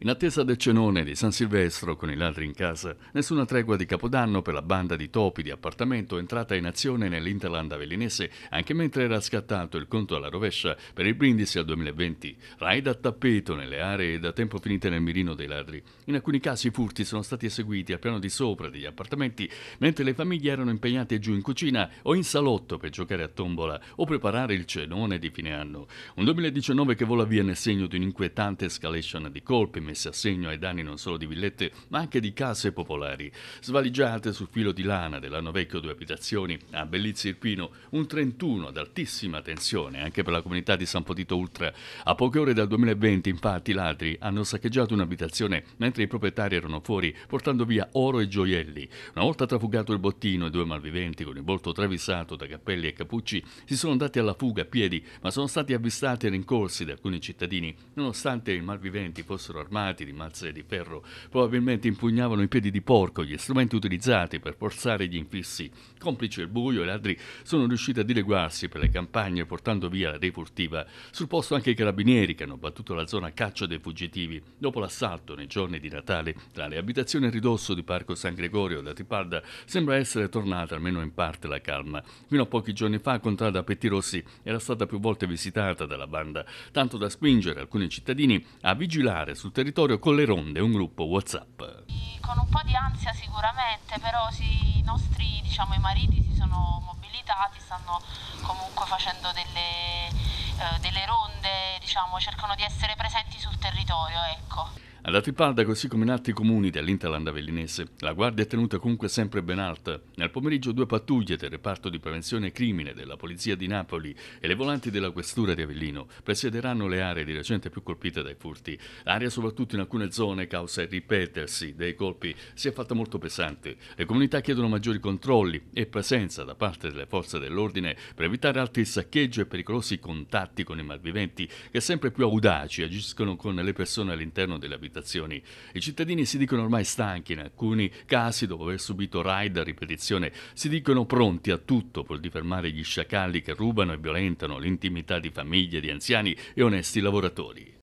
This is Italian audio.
In attesa del cenone di San Silvestro con i ladri in casa, nessuna tregua di Capodanno per la banda di topi di appartamento entrata in azione nell'Interland avellinese anche mentre era scattato il conto alla rovescia per il brindisi al 2020. Raid a tappeto nelle aree da tempo finite nel mirino dei ladri. In alcuni casi i furti sono stati eseguiti al piano di sopra degli appartamenti mentre le famiglie erano impegnate giù in cucina o in salotto per giocare a tombola o preparare il cenone di fine anno. Un 2019 che vola via nel segno di un'inquietante escalation di colpi messe a segno ai danni non solo di villette ma anche di case popolari. Svaligiate sul filo di lana dell'anno vecchio due abitazioni a Bellizzi Irpino, un 31 ad altissima tensione anche per la comunità di San Potito Ultra. A poche ore dal 2020 infatti i ladri hanno saccheggiato un'abitazione mentre i proprietari erano fuori portando via oro e gioielli. Una volta trafugato il bottino i due malviventi con il volto travisato da cappelli e cappucci si sono dati alla fuga a piedi ma sono stati avvistati e rincorsi da alcuni cittadini nonostante i malviventi fossero armati armati di mazze di ferro probabilmente impugnavano i piedi di porco, gli strumenti utilizzati per forzare gli infissi. Complice il buio, i ladri sono riusciti a dileguarsi per le campagne portando via la refurtiva. Sul posto anche i carabinieri che hanno battuto la zona caccia dei fuggitivi. Dopo l'assalto nei giorni di Natale, tra le abitazioni a ridosso di Parco San Gregorio da la sembra essere tornata almeno in parte la calma. Fino a pochi giorni fa Contrada Pettirossi era stata più volte visitata dalla banda, tanto da spingere alcuni cittadini a vigilare sul territorio territorio con le ronde, un gruppo WhatsApp. Con un po' di ansia sicuramente, però sì, i nostri diciamo, i mariti si sono mobilitati, stanno comunque facendo delle, eh, delle ronde, diciamo, cercano di essere presenti sul territorio. Ecco. Ad Attiparda, così come in altri comuni dell'Interland avellinese, la guardia è tenuta comunque sempre ben alta. Nel pomeriggio due pattuglie del reparto di prevenzione crimine della Polizia di Napoli e le volanti della Questura di Avellino presiederanno le aree di recente più colpite dai furti. L'aria soprattutto in alcune zone causa il ripetersi dei colpi si è fatta molto pesante. Le comunità chiedono maggiori controlli e presenza da parte delle forze dell'ordine per evitare altri saccheggi e pericolosi contatti con i malviventi che sempre più audaci agiscono con le persone all'interno della vita abitazioni. I cittadini si dicono ormai stanchi, in alcuni casi dopo aver subito raid a ripetizione si dicono pronti a tutto pur di fermare gli sciacalli che rubano e violentano l'intimità di famiglie, di anziani e onesti lavoratori.